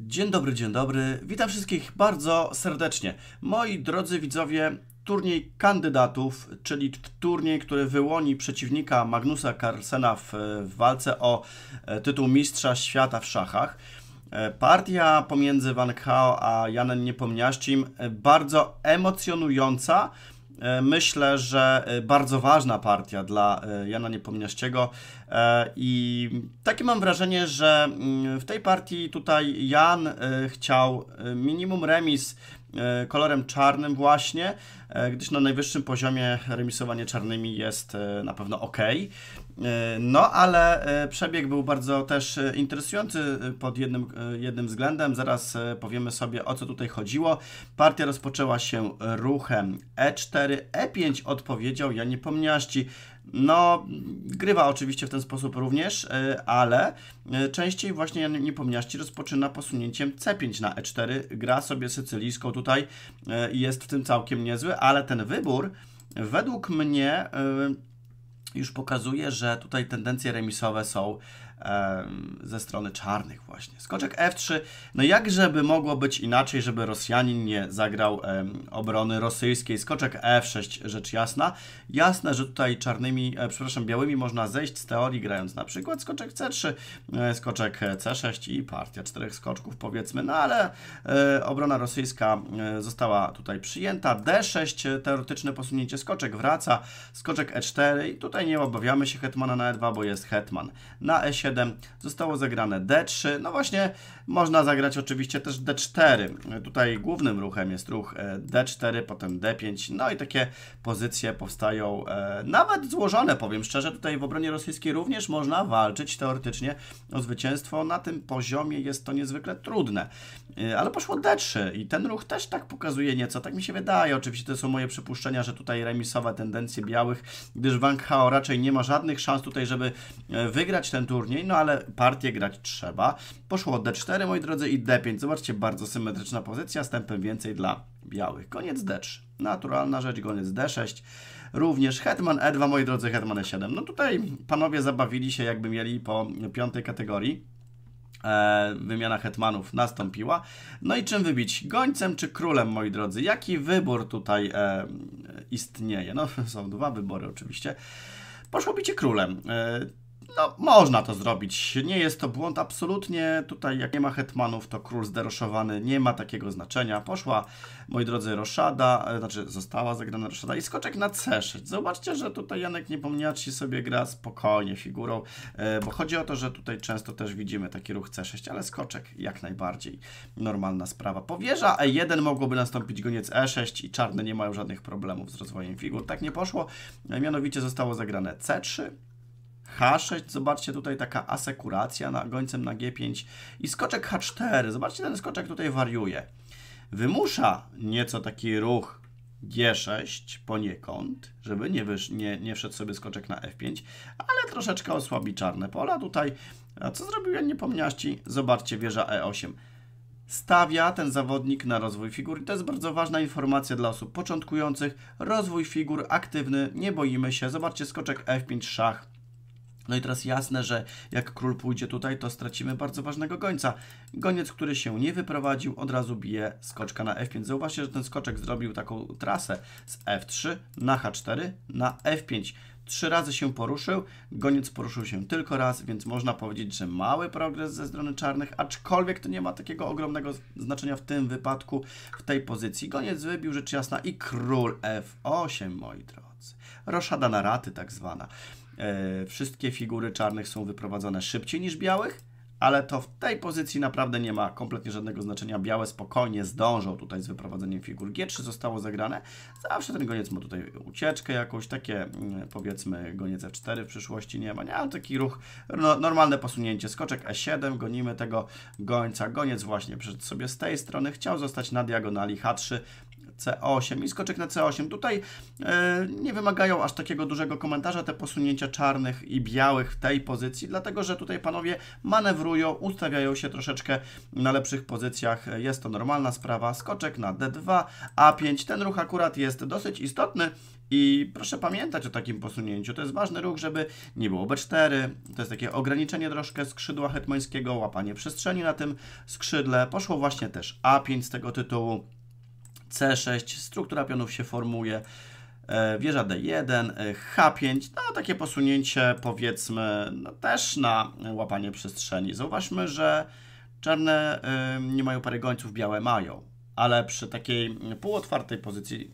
Dzień dobry, dzień dobry. Witam wszystkich bardzo serdecznie. Moi drodzy widzowie, turniej kandydatów, czyli turniej, który wyłoni przeciwnika Magnusa Carlsena w, w walce o e, tytuł Mistrza Świata w szachach. E, partia pomiędzy Van Kao a Janem Niepomniaścim e, bardzo emocjonująca, E, myślę, że e, bardzo ważna partia dla e, Jana Niepomniaściego i takie mam wrażenie, że mm, w tej partii tutaj Jan chciał minimum remis kolorem czarnym właśnie, gdyż na najwyższym poziomie remisowanie czarnymi jest na pewno ok. E, no, ale e, przebieg był bardzo też e, interesujący pod jednym, jednym względem. Zaraz powiemy sobie, o co tutaj chodziło. Partia rozpoczęła się ruchem E4, E5 odpowiedział Ja Pomniaszci. No, grywa oczywiście w ten sposób również, ale częściej właśnie Jan Niepomniaści rozpoczyna posunięciem C5 na E4. Gra sobie sycylijską tutaj i jest w tym całkiem niezły, ale ten wybór według mnie już pokazuje, że tutaj tendencje remisowe są ze strony czarnych właśnie. Skoczek F3, no jak żeby mogło być inaczej, żeby Rosjanin nie zagrał obrony rosyjskiej. Skoczek F6, rzecz jasna. Jasne, że tutaj czarnymi, e, przepraszam, białymi można zejść z teorii grając na przykład skoczek C3, e, skoczek C6 i partia czterech skoczków powiedzmy, no ale e, obrona rosyjska została tutaj przyjęta. D6, teoretyczne posunięcie, skoczek wraca, skoczek E4 i tutaj nie obawiamy się hetmana na E2, bo jest hetman. Na E7 zostało zagrane D3, no właśnie można zagrać oczywiście też D4, tutaj głównym ruchem jest ruch e, D4, potem D5, no i takie pozycje powstają e, nawet złożone, powiem szczerze, tutaj w obronie rosyjskiej również można walczyć teoretycznie o zwycięstwo, na tym poziomie jest to niezwykle trudne, e, ale poszło D3 i ten ruch też tak pokazuje nieco, tak mi się wydaje, oczywiście to są moje przypuszczenia, że tutaj remisowe tendencje białych, gdyż Wang Hao raczej nie ma żadnych szans tutaj, żeby wygrać ten turniej, no ale partię grać trzeba. Poszło D4, moi drodzy, i D5. Zobaczcie, bardzo symetryczna pozycja, z tempem więcej dla białych. Koniec D3. Naturalna rzecz, koniec D6. Również Hetman E2, moi drodzy, Hetman E7. No tutaj panowie zabawili się, jakby mieli po piątej kategorii e, wymiana hetmanów nastąpiła. No i czym wybić? Gońcem czy królem, moi drodzy? Jaki wybór tutaj e, istnieje? No, są dwa wybory oczywiście. Poszło bicie królem. E, no, można to zrobić. Nie jest to błąd absolutnie. Tutaj jak nie ma hetmanów, to król zderoszowany nie ma takiego znaczenia. Poszła, moi drodzy, roszada, e, znaczy została zagrana roszada i skoczek na C6. Zobaczcie, że tutaj Janek Niepomniaczci sobie gra spokojnie figurą, e, bo chodzi o to, że tutaj często też widzimy taki ruch C6, ale skoczek jak najbardziej normalna sprawa. Powierza E1 mogłoby nastąpić goniec E6 i czarne nie mają żadnych problemów z rozwojem figur. Tak nie poszło, e, mianowicie zostało zagrane C3, H6, zobaczcie tutaj taka asekuracja na, gońcem na G5 i skoczek H4, zobaczcie ten skoczek tutaj wariuje. Wymusza nieco taki ruch G6 poniekąd, żeby nie, wysz, nie, nie wszedł sobie skoczek na F5, ale troszeczkę osłabi czarne pola tutaj. A co zrobił Jan Niepomniaści? Zobaczcie, wieża E8 stawia ten zawodnik na rozwój figur. I to jest bardzo ważna informacja dla osób początkujących. Rozwój figur aktywny, nie boimy się. Zobaczcie, skoczek F5, szach. No i teraz jasne, że jak król pójdzie tutaj, to stracimy bardzo ważnego gońca. Goniec, który się nie wyprowadził, od razu bije skoczka na F5. Zauważcie, że ten skoczek zrobił taką trasę z F3 na H4 na F5 trzy razy się poruszył, goniec poruszył się tylko raz, więc można powiedzieć, że mały progres ze strony czarnych, aczkolwiek to nie ma takiego ogromnego znaczenia w tym wypadku, w tej pozycji. Goniec wybił rzecz jasna i król F8, moi drodzy. Roszada na raty tak zwana. E, wszystkie figury czarnych są wyprowadzone szybciej niż białych, ale to w tej pozycji naprawdę nie ma kompletnie żadnego znaczenia. Białe spokojnie zdążą tutaj z wyprowadzeniem figur G3, zostało zagrane. Zawsze ten goniec ma tutaj ucieczkę jakąś, takie mm, powiedzmy goniec F4 w przyszłości nie ma, nie, ale taki ruch, no, normalne posunięcie, skoczek E7, gonimy tego gońca, goniec właśnie przyszedł sobie z tej strony, chciał zostać na diagonali H3, C8 i skoczek na C8. Tutaj e, nie wymagają aż takiego dużego komentarza te posunięcia czarnych i białych w tej pozycji, dlatego że tutaj panowie manewrują, ustawiają się troszeczkę na lepszych pozycjach. Jest to normalna sprawa. Skoczek na D2, A5. Ten ruch akurat jest dosyć istotny, i proszę pamiętać o takim posunięciu. To jest ważny ruch, żeby nie było B4. To jest takie ograniczenie troszkę skrzydła hetmańskiego, łapanie przestrzeni na tym skrzydle. Poszło właśnie też A5 z tego tytułu. C6, struktura pionów się formuje, e, wieża D1, e, H5, no takie posunięcie powiedzmy no, też na łapanie przestrzeni. Zauważmy, że czarne e, nie mają pary gońców, białe mają, ale przy takiej półotwartej pozycji,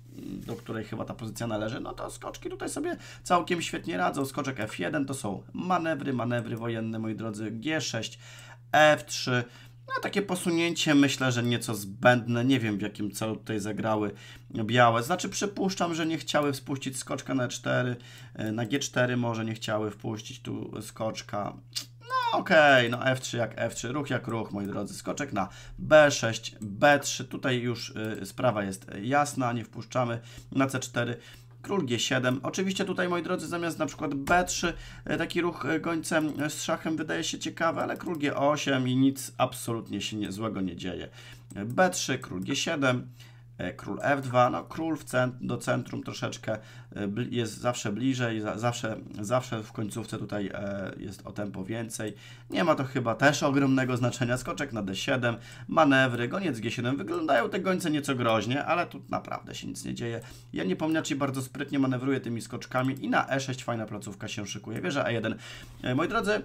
do której chyba ta pozycja należy, no to skoczki tutaj sobie całkiem świetnie radzą. Skoczek F1 to są manewry, manewry wojenne, moi drodzy, G6, F3, no, takie posunięcie myślę, że nieco zbędne. Nie wiem w jakim celu tutaj zagrały białe. Znaczy przypuszczam, że nie chciały wpuścić skoczka na 4, e, na G4 może nie chciały wpuścić tu skoczka. No okej, okay, no F3 jak F3, ruch jak ruch, moi drodzy. Skoczek na B6, B3, tutaj już e, sprawa jest jasna, nie wpuszczamy na C4 król g7. Oczywiście tutaj, moi drodzy, zamiast na przykład b3, e, taki ruch e, gońcem e, z szachem wydaje się ciekawy, ale król g8 i nic absolutnie się nie, złego nie dzieje. b3, król g7, E, król f2, no król w cent do centrum troszeczkę e, jest zawsze bliżej, zawsze, zawsze w końcówce tutaj e, jest o tempo więcej. Nie ma to chyba też ogromnego znaczenia, skoczek na d7, manewry, goniec g7, wyglądają te gońce nieco groźnie, ale tu naprawdę się nic nie dzieje. Ja nie pomniacie bardzo sprytnie manewruje tymi skoczkami i na e6 fajna placówka się szykuje, wieża e1. Moi drodzy,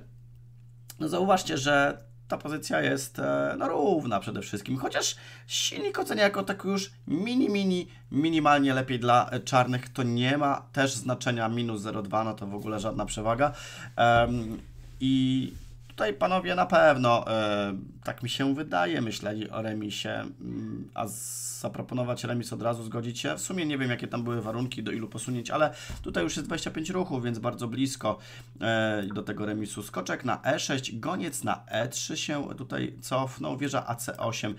no zauważcie, że ta pozycja jest e, no, równa przede wszystkim, chociaż silnik ocenia jako tak już mini, mini, minimalnie lepiej dla e, czarnych, to nie ma też znaczenia minus 0,2, no to w ogóle żadna przewaga. Um, I tutaj panowie na pewno, e, tak mi się wydaje, myśleli o remisie, mm, a zaproponować remis od razu, zgodzić się. W sumie nie wiem, jakie tam były warunki, do ilu posunięć, ale tutaj już jest 25 ruchów, więc bardzo blisko e, do tego remisu. Skoczek na E6, goniec na E3 się tutaj cofnął, wieża AC8.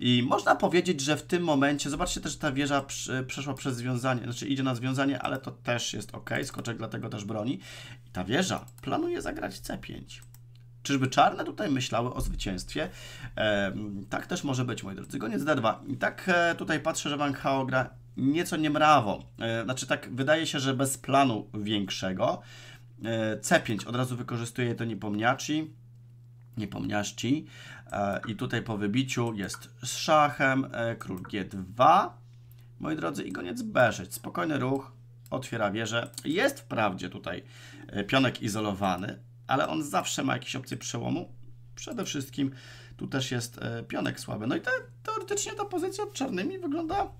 I można powiedzieć, że w tym momencie, zobaczcie też, że ta wieża przeszła przez związanie, znaczy idzie na związanie, ale to też jest ok, skoczek dlatego też broni. I ta wieża planuje zagrać C5. Czyżby czarne tutaj myślały o zwycięstwie? E, tak też może być, moi drodzy. Goniec D2. I tak e, tutaj patrzę, że Wang Hao gra nieco niemrawo. E, znaczy tak, wydaje się, że bez planu większego. E, C5 od razu wykorzystuje to niepomniaci. Niepomniaści. E, I tutaj po wybiciu jest z szachem, e, król G2. Moi drodzy, i goniec B6. Spokojny ruch, otwiera wieżę. Jest wprawdzie tutaj e, pionek izolowany, ale on zawsze ma jakieś opcje przełomu. Przede wszystkim tu też jest e, pionek słaby. No i te, teoretycznie ta pozycja od czarnymi wygląda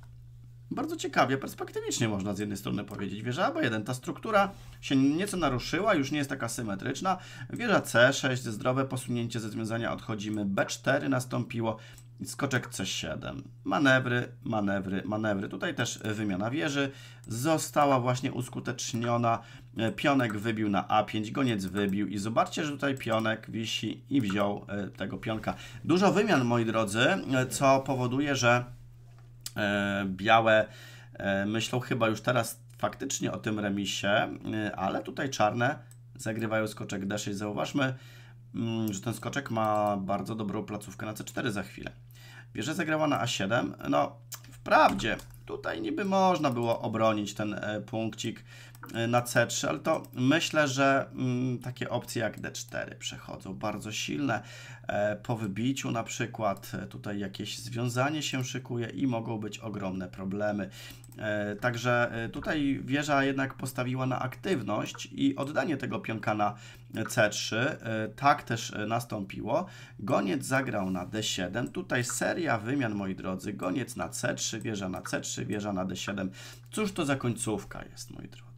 bardzo ciekawie, perspektywicznie można z jednej strony powiedzieć. Wieża AB1, ta struktura się nieco naruszyła, już nie jest taka symetryczna. Wieża C6, zdrowe posunięcie ze związania odchodzimy, B4 nastąpiło, skoczek C7. Manewry, manewry, manewry. Tutaj też wymiana wieży została właśnie uskuteczniona. E, pionek wybił na A5, goniec wybił i zobaczcie, że tutaj pionek wisi i wziął e, tego pionka. Dużo wymian, moi drodzy, e, co powoduje, że białe myślą chyba już teraz faktycznie o tym remisie, ale tutaj czarne zagrywają skoczek D6. Zauważmy, mm, że ten skoczek ma bardzo dobrą placówkę na C4 za chwilę. Bierze zagrała na A7. No, wprawdzie tutaj niby można było obronić ten e, punkcik e, na C3, ale to myślę, że mm, takie opcje jak D4 przechodzą bardzo silne. E, po wybiciu na przykład tutaj jakieś związanie się szykuje i mogą być ogromne problemy. E, także e, tutaj wieża jednak postawiła na aktywność i oddanie tego pionka na C3. E, tak też nastąpiło. Goniec zagrał na D7. Tutaj seria wymian, moi drodzy. Goniec na C3, wieża na C3, wieża na D7. Cóż to za końcówka jest, moi drodzy?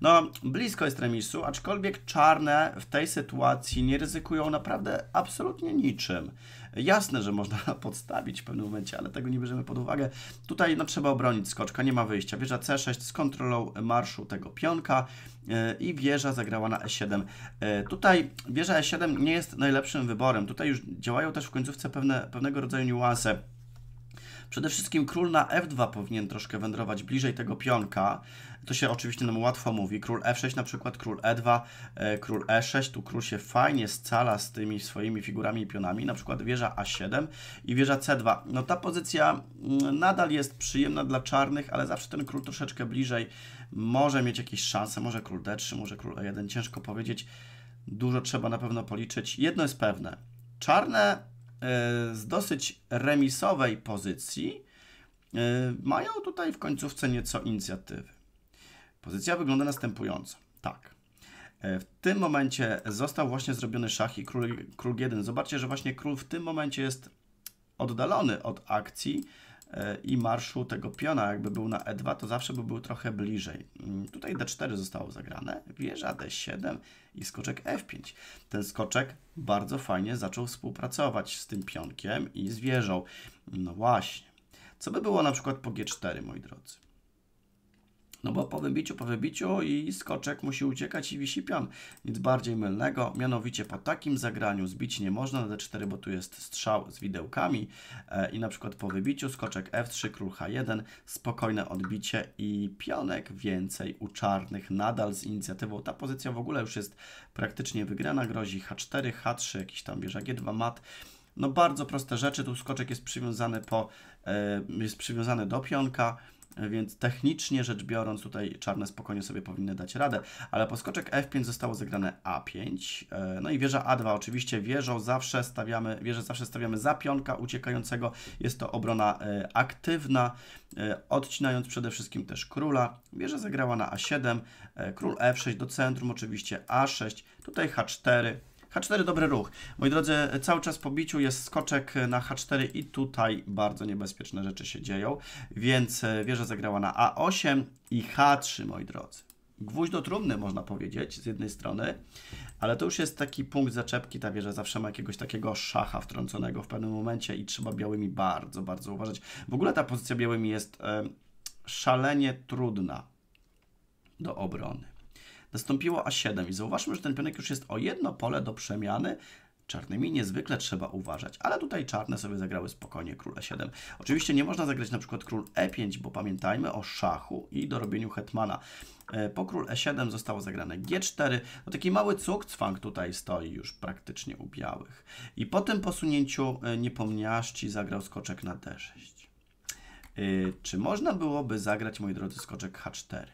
No, blisko jest remisu, aczkolwiek czarne w tej sytuacji nie ryzykują naprawdę absolutnie niczym. Jasne, że można podstawić w pewnym momencie, ale tego nie bierzemy pod uwagę. Tutaj no, trzeba obronić skoczka, nie ma wyjścia. Wieża C6 z kontrolą marszu tego pionka e, i wieża zagrała na E7. E, tutaj wieża E7 nie jest najlepszym wyborem. Tutaj już działają też w końcówce pewne, pewnego rodzaju niuanse. Przede wszystkim król na f2 powinien troszkę wędrować bliżej tego pionka. To się oczywiście nam łatwo mówi. Król f6 na przykład, król e2, e, król e6. Tu król się fajnie scala z tymi swoimi figurami i pionami. Na przykład wieża a7 i wieża c2. No ta pozycja mm, nadal jest przyjemna dla czarnych, ale zawsze ten król troszeczkę bliżej może mieć jakieś szanse. Może król d3, może król e1. Ciężko powiedzieć. Dużo trzeba na pewno policzyć. Jedno jest pewne. Czarne E, z dosyć remisowej pozycji e, mają tutaj w końcówce nieco inicjatywy. Pozycja wygląda następująco. Tak. E, w tym momencie został właśnie zrobiony szach i król, król 1. Zobaczcie, że właśnie król w tym momencie jest oddalony od akcji, i marszu tego piona, jakby był na E2, to zawsze by był trochę bliżej. Mm, tutaj D4 zostało zagrane, wieża D7 i skoczek F5. Ten skoczek bardzo fajnie zaczął współpracować z tym pionkiem i z wieżą. No właśnie. Co by było na przykład po G4, moi drodzy? No bo po wybiciu, po wybiciu i skoczek musi uciekać i wisi pion. Nic bardziej mylnego. Mianowicie po takim zagraniu zbić nie można na D4, bo tu jest strzał z widełkami e, i na przykład po wybiciu skoczek F3, król H1, spokojne odbicie i pionek więcej u czarnych nadal z inicjatywą. Ta pozycja w ogóle już jest praktycznie wygrana. Grozi H4, H3, jakiś tam bierze G2, mat. No bardzo proste rzeczy. Tu skoczek jest przywiązany, po, e, jest przywiązany do pionka. E, więc technicznie rzecz biorąc, tutaj czarne spokojnie sobie powinny dać radę, ale po skoczek F5 zostało zagrane A5. E, no i wieża A2. Oczywiście wieżą zawsze stawiamy, wieżę zawsze stawiamy za pionka uciekającego. Jest to obrona e, aktywna, odcinając przede wszystkim też króla. Wieża zagrała na A7, król F6 do centrum, oczywiście A6, tutaj H4, H4 dobry ruch. Moi drodzy, cały czas po biciu jest skoczek na H4 i tutaj bardzo niebezpieczne rzeczy się dzieją, więc e, wieża zagrała na A8 i H3, moi drodzy. Gwóźdź do trumny, można powiedzieć, z jednej strony, ale to już jest taki punkt zaczepki, ta wieża zawsze ma jakiegoś takiego szacha wtrąconego w pewnym momencie i trzeba białymi bardzo, bardzo uważać. W ogóle ta pozycja białymi jest y, szalenie trudna do obrony nastąpiło A7 i zauważmy, że ten pionek już jest o jedno pole do przemiany, czarnymi niezwykle trzeba uważać, ale tutaj czarne sobie zagrały spokojnie król e7. Oczywiście nie można zagrać na przykład król e5, bo pamiętajmy o szachu i dorobieniu hetmana. E, po król e7 zostało zagrane g4. No taki mały cukcwang tutaj stoi już praktycznie u białych. I po tym posunięciu e, niepomniaszci zagrał skoczek na d6. E, czy można byłoby zagrać, moi drodzy, skoczek h4?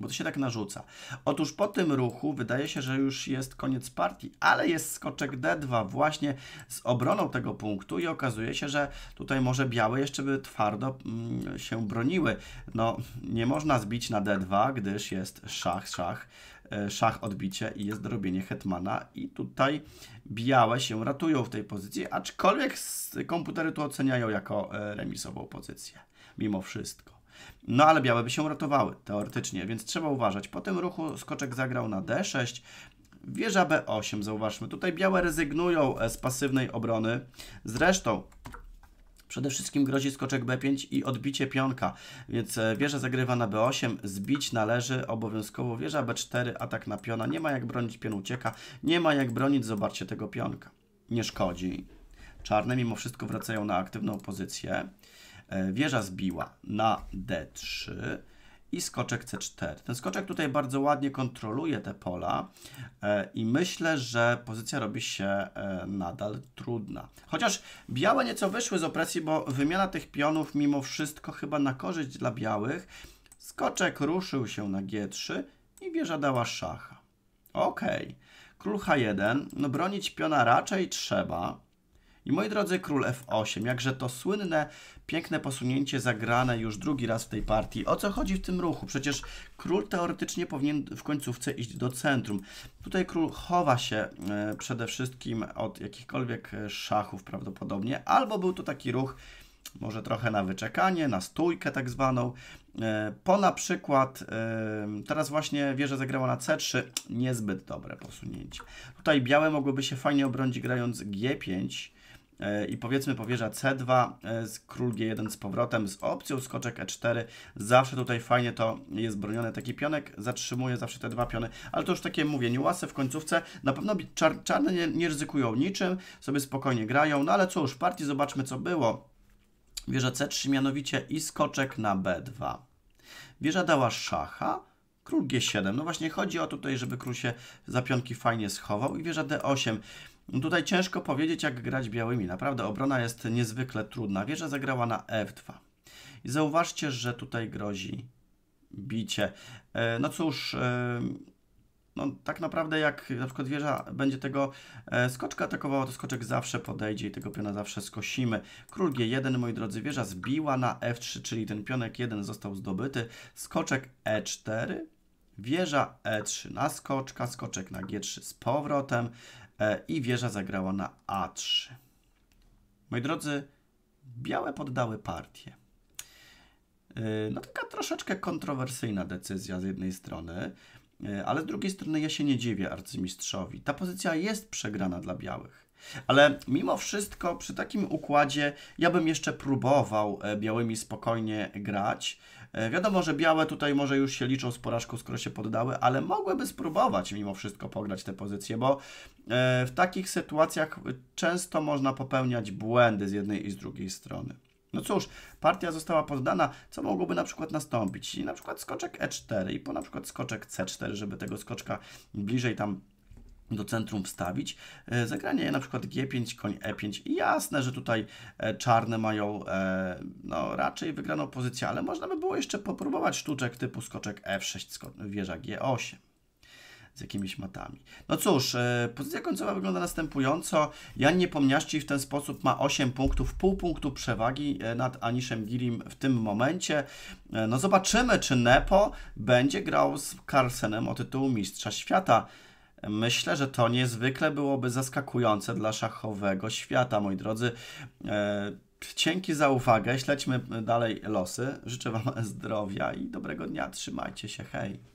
bo to się tak narzuca. Otóż po tym ruchu wydaje się, że już jest koniec partii, ale jest skoczek D2 właśnie z obroną tego punktu i okazuje się, że tutaj może białe jeszcze by twardo mm, się broniły. No, nie można zbić na D2, gdyż jest szach, szach, e, szach odbicie i jest dorobienie hetmana i tutaj białe się ratują w tej pozycji, aczkolwiek komputery tu oceniają jako e, remisową pozycję, mimo wszystko. No ale białe by się uratowały teoretycznie, więc trzeba uważać. Po tym ruchu skoczek zagrał na D6, wieża B8, zauważmy. Tutaj białe rezygnują e, z pasywnej obrony. Zresztą Przede wszystkim grozi skoczek B5 i odbicie pionka, więc e, wieża zagrywa na B8, zbić należy obowiązkowo wieża B4, atak na piona, nie ma jak bronić, pion ucieka, nie ma jak bronić, zobaczcie tego pionka. Nie szkodzi. Czarne mimo wszystko wracają na aktywną pozycję. E, wieża zbiła na D3 i skoczek C4. Ten skoczek tutaj bardzo ładnie kontroluje te pola e, i myślę, że pozycja robi się e, nadal trudna. Chociaż białe nieco wyszły z opresji, bo wymiana tych pionów mimo wszystko chyba na korzyść dla białych. Skoczek ruszył się na G3 i wieża dała szacha. Okej. Okay. Król H1, no bronić piona raczej trzeba. I moi drodzy, król f8, jakże to słynne, piękne posunięcie zagrane już drugi raz w tej partii. O co chodzi w tym ruchu? Przecież król teoretycznie powinien w końcówce iść do centrum. Tutaj król chowa się e, przede wszystkim od jakichkolwiek e, szachów prawdopodobnie, albo był to taki ruch, może trochę na wyczekanie, na stójkę tak zwaną. E, po na przykład, teraz właśnie wieża zagrała na C3, niezbyt dobre posunięcie. Tutaj białe mogłyby się fajnie obronić grając G5, E, i powiedzmy powierza C2 e, z król G1 z powrotem, z opcją skoczek E4. Zawsze tutaj fajnie to jest bronione. Taki pionek zatrzymuje zawsze te dwa piony, ale to już takie mówię, niuanse w końcówce. Na pewno czar czarne nie, nie ryzykują niczym, sobie spokojnie grają, no ale cóż, partii zobaczmy co było. Wieża C3 mianowicie i skoczek na B2. Wieża dała szacha, król G7. No właśnie chodzi o tutaj, żeby król się za pionki fajnie schował i wieża D8. No tutaj ciężko powiedzieć, jak grać białymi. Naprawdę obrona jest niezwykle trudna. Wieża zagrała na f2. I zauważcie, że tutaj grozi bicie. E, no cóż, e, no tak naprawdę jak na przykład wieża będzie tego e, skoczka atakowała, to skoczek zawsze podejdzie i tego piona zawsze skosimy. Król G1, moi drodzy, wieża zbiła na F3, czyli ten pionek 1 został zdobyty. Skoczek E4, wieża E3 na skoczka, skoczek na G3 z powrotem, E, i wieża zagrała na A3. Moi drodzy, białe poddały partię. E, no taka troszeczkę kontrowersyjna decyzja z jednej strony, e, ale z drugiej strony ja się nie dziwię arcymistrzowi. Ta pozycja jest przegrana dla białych. Ale mimo wszystko przy takim układzie ja bym jeszcze próbował białymi spokojnie grać, E, wiadomo, że białe tutaj może już się liczą z porażką, skoro się poddały, ale mogłyby spróbować mimo wszystko pograć te pozycje, bo e, w takich sytuacjach często można popełniać błędy z jednej i z drugiej strony. No cóż, partia została poddana, co mogłoby na przykład nastąpić? I na przykład skoczek E4 i po na przykład skoczek C4, żeby tego skoczka bliżej tam do centrum wstawić. E, zagranie na przykład G5, koń E5. Jasne, że tutaj e, czarne mają e, no, raczej wygraną pozycję, ale można by było jeszcze popróbować sztuczek typu skoczek F6, wieża G8 z jakimiś matami. No cóż, pozycja końcowa wygląda następująco. Jan Niepomniaści w ten sposób ma 8 punktów, pół punktu przewagi nad Aniszem Girim w tym momencie. No zobaczymy, czy Nepo będzie grał z Carlsenem o tytuł Mistrza Świata. Myślę, że to niezwykle byłoby zaskakujące dla szachowego świata, moi drodzy. Dzięki e, za uwagę, śledźmy dalej losy. Życzę Wam zdrowia i dobrego dnia. Trzymajcie się, hej.